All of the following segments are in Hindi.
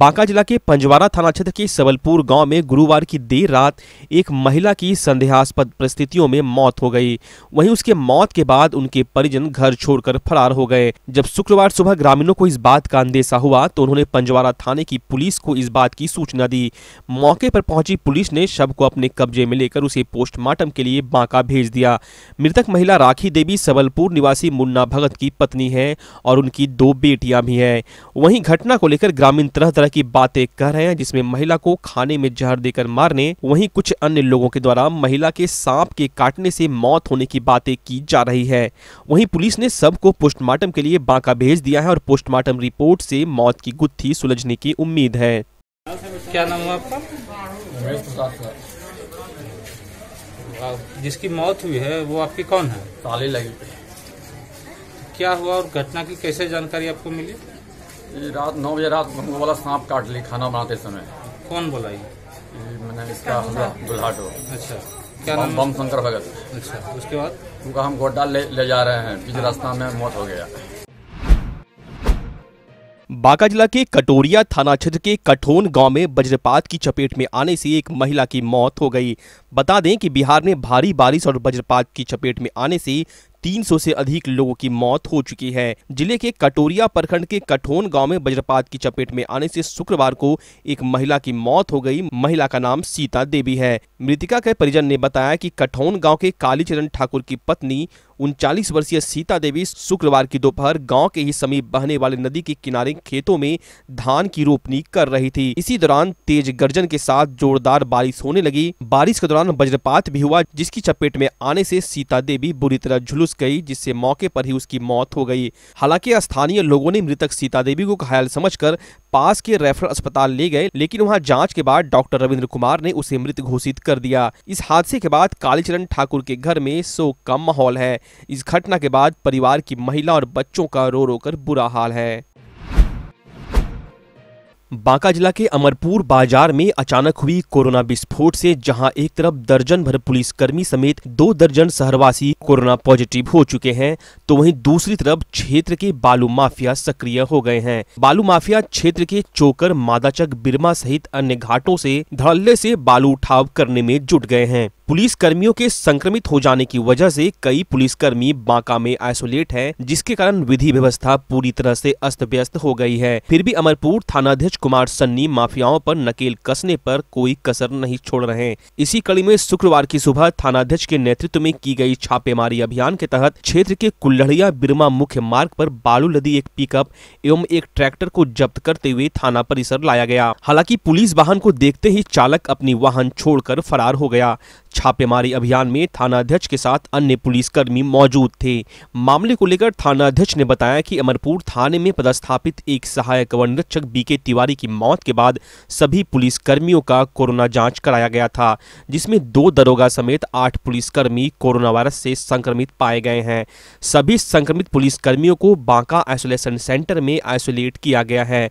बांका जिला के पंजवारा थाना क्षेत्र के सबलपुर गांव में गुरुवार की देर रात एक महिला की संदेहास्पद परिस्थितियों में मौत हो गई वहीं उसके मौत के बाद उनके परिजन घर छोड़कर फरार हो गए जब शुक्रवार सुबह ग्रामीणों को इस बात का अंदेशा हुआ तो उन्होंने पंजवारा थाने की पुलिस को इस बात की सूचना दी मौके पर पहुंची पुलिस ने शव को अपने कब्जे में लेकर उसे पोस्टमार्टम के लिए बांका भेज दिया मृतक महिला राखी देवी सबलपुर निवासी मुन्ना भगत की पत्नी है और उनकी दो बेटियां भी हैं वहीं घटना को लेकर ग्रामीण तरह तरह की बातें कह रहे हैं जिसमें महिला को खाने में जहर देकर मारने वहीं कुछ अन्य लोगों के द्वारा महिला के सांप के काटने से मौत होने की बातें की जा रही है वहीं पुलिस ने सबको पोस्टमार्टम के लिए बांका भेज दिया है और पोस्टमार्टम रिपोर्ट से मौत की गुत्थी सुलझने की उम्मीद है क्या नाम हुआ आपका जिसकी मौत हुई है वो आपकी कौन है ताले क्या हुआ और घटना की कैसे जानकारी आपको मिली रात नौ बजे रात हमको बोला सांप काट ली खाना बनाते समय कौन बोला ये मैंने इसका हमारा हो अच्छा क्या नाम बम शंकर भगत अच्छा उसके बाद उनका हम गोड्डा ले, ले जा रहे हैं बीच रास्ता में मौत हो गया बांका जिला के कटोरिया थाना क्षेत्र के कठोन गांव में वज्रपात की चपेट में आने से एक महिला की मौत हो गई बता दें कि बिहार में भारी बारिश और वज्रपात की चपेट में आने से 300 से अधिक लोगों की मौत हो चुकी है जिले के कटोरिया प्रखंड के कठोन गांव में वज्रपात की चपेट में आने से शुक्रवार को एक महिला की मौत हो गई महिला का नाम सीता देवी है मृतिका के परिजन ने बताया कि कठोन गांव के कालीचरण ठाकुर की पत्नी उनचालीस वर्षीय सीता देवी शुक्रवार की दोपहर गांव के ही समीप बहने वाले नदी के किनारे खेतों में धान की रोपनी कर रही थी इसी दौरान तेज गर्जन के साथ जोरदार बारिश होने लगी बारिश के दौरान वज्रपात भी हुआ जिसकी चपेट में आने से सीता देवी बुरी तरह झुलस गई जिससे मौके पर ही उसकी मौत हो गई हालांकि स्थानीय लोगों ने मृतक सीता देवी को घायल समझ पास के रेफरल अस्पताल ले गए लेकिन वहाँ जाँच के बाद डॉक्टर रविन्द्र कुमार ने उसे मृत घोषित कर दिया इस हादसे के बाद कालीचरण ठाकुर के घर में शोक का माहौल है इस घटना के बाद परिवार की महिला और बच्चों का रो रो कर बुरा हाल है बांका जिला के अमरपुर बाजार में अचानक हुई कोरोना विस्फोट से जहां एक तरफ दर्जन भर पुलिसकर्मी समेत दो दर्जन शहरवासी कोरोना पॉजिटिव हो चुके हैं तो वहीं दूसरी तरफ क्षेत्र के बालू माफिया सक्रिय हो गए हैं बालू माफिया क्षेत्र के चोकर मादाचक बिरमा सहित अन्य घाटों से धड़ल्ले से बालू उठाव करने में जुट गए हैं पुलिस कर्मियों के संक्रमित हो जाने की वजह से कई पुलिसकर्मी बांका में आइसोलेट हैं जिसके कारण विधि व्यवस्था पूरी तरह से अस्त व्यस्त हो गई है फिर भी अमरपुर थानाध्यक्ष कुमार सन्नी माफियाओं पर नकेल कसने पर कोई कसर नहीं छोड़ रहे इसी कड़ी में शुक्रवार की सुबह थानाध्यक्ष के नेतृत्व में की गई छापेमारी अभियान के तहत क्षेत्र के कुल्लड़िया बिरमा मुख्य मार्ग पर बालू लदी एक पिकअप एवं एक ट्रैक्टर को जब्त करते हुए थाना परिसर लाया गया हालांकि पुलिस वाहन को देखते ही चालक अपनी वाहन छोड़कर फरार हो गया छापेमारी अभियान में थानाध्यक्ष के साथ अन्य पुलिसकर्मी मौजूद थे मामले को लेकर थानाध्यक्ष ने बताया कि अमरपुर थाने में पदस्थापित एक सहायक वन निरीक्षक बीके तिवारी की मौत के बाद सभी पुलिसकर्मियों का कोरोना जांच कराया गया था जिसमें दो दरोगा समेत आठ पुलिसकर्मी कोरोना वायरस से संक्रमित पाए गए हैं सभी संक्रमित पुलिसकर्मियों को बांका आइसोलेशन सेंटर में आइसोलेट किया गया है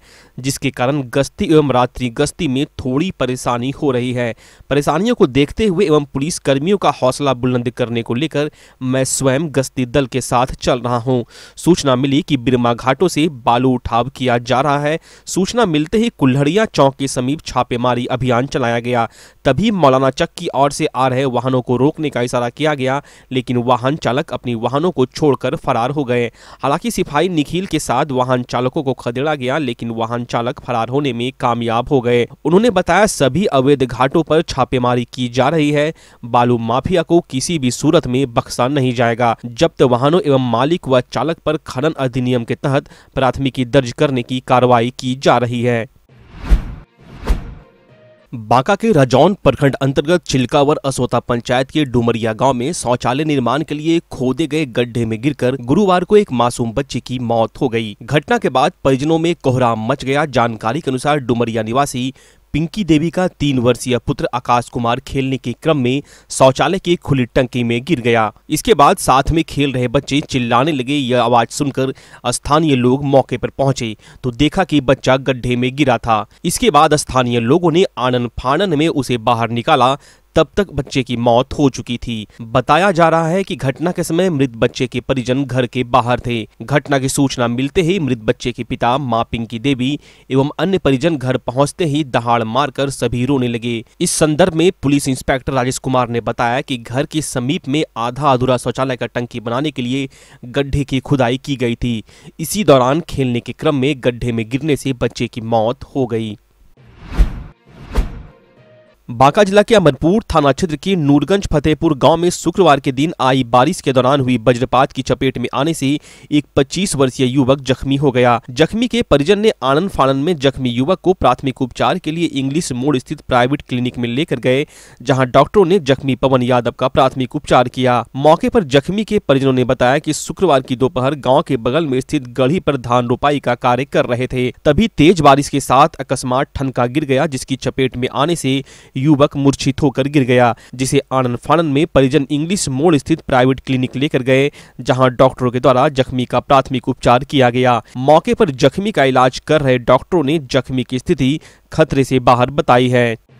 जिसके कारण गश्ती एवं रात्रि गश्ती में थोड़ी परेशानी हो रही है परेशानियों को देखते हुए एवं पुलिस कर्मियों का हौसला बुलंद करने को लेकर मैं स्वयं गश्ती दल के साथ चल रहा हूं। सूचना मिली कि बिरमा घाटों से बालू उठाव किया जा रहा है सूचना मिलते ही कुल्हड़िया चौक के समीप छापेमारी अभियान चलाया गया तभी मौलाना चक की ओर से आ रहे वाहनों को रोकने का इशारा किया गया लेकिन वाहन चालक अपनी वाहनों को छोड़कर फरार हो गए हालांकि सिपाही निखिल के साथ वाहन चालकों को खदेड़ा गया लेकिन वाहन चालक फरार होने में कामयाब हो गए उन्होंने बताया सभी अवैध घाटों पर छापेमारी की जा रही है बालू माफिया को किसी भी सूरत में बख्शा नहीं जाएगा जब्त वाहनों एवं मालिक व चालक पर खनन अधिनियम के तहत प्राथमिकी दर्ज करने की कार्रवाई की जा रही है बांका के राजौन प्रखंड अंतर्गत चिलकावर असोता पंचायत के डुमरिया गांव में शौचालय निर्माण के लिए खोदे गए गड्ढे में गिरकर गुरुवार को एक मासूम बच्चे की मौत हो गई घटना के बाद परिजनों में कोहराम मच गया जानकारी के अनुसार डुमरिया निवासी पिंकी देवी का तीन वर्षीय पुत्र आकाश कुमार खेलने के क्रम में शौचालय के खुली टंकी में गिर गया इसके बाद साथ में खेल रहे बच्चे चिल्लाने लगे यह आवाज सुनकर स्थानीय लोग मौके पर पहुंचे तो देखा कि बच्चा गड्ढे में गिरा था इसके बाद स्थानीय लोगों ने आनंद फानन में उसे बाहर निकाला तब तक बच्चे की मौत हो चुकी थी बताया जा रहा है कि घटना के समय मृत बच्चे के परिजन घर के बाहर थे घटना की सूचना मिलते ही मृत बच्चे के पिता माँ पिंकी देवी एवं अन्य परिजन घर पहुंचते ही दहाड़ मारकर सभी रोने लगे इस संदर्भ में पुलिस इंस्पेक्टर राजेश कुमार ने बताया कि घर के समीप में आधा अधूरा शौचालय का टंकी बनाने के लिए गड्ढे की खुदाई की गई थी इसी दौरान खेलने के क्रम में गड्ढे में गिरने से बच्चे की मौत हो गई बांका जिला के अमरपुर थाना क्षेत्र के नूरगंज फतेहपुर गांव में शुक्रवार के दिन आई बारिश के दौरान हुई वज्रपात की चपेट में आने से एक 25 वर्षीय युवक जख्मी हो गया जख्मी के परिजन ने आनंद फानन में जख्मी युवक को प्राथमिक उपचार के लिए इंग्लिश मोड़ स्थित प्राइवेट क्लिनिक में लेकर गए जहाँ डॉक्टरों ने जख्मी पवन यादव का प्राथमिक उपचार किया मौके पर जख्मी के परिजनों ने बताया की शुक्रवार की दोपहर गाँव के बगल में स्थित गढ़ी पर धान रोपाई का कार्य कर रहे थे तभी तेज बारिश के साथ अकस्मात ठनका गिर गया जिसकी चपेट में आने से युवक मूर्छित होकर गिर गया जिसे आनंद फानंद में परिजन इंग्लिश मोड़ स्थित प्राइवेट क्लिनिक लेकर गए जहां डॉक्टरों के द्वारा जख्मी का प्राथमिक उपचार किया गया मौके पर जख्मी का इलाज कर रहे डॉक्टरों ने जख्मी की स्थिति खतरे से बाहर बताई है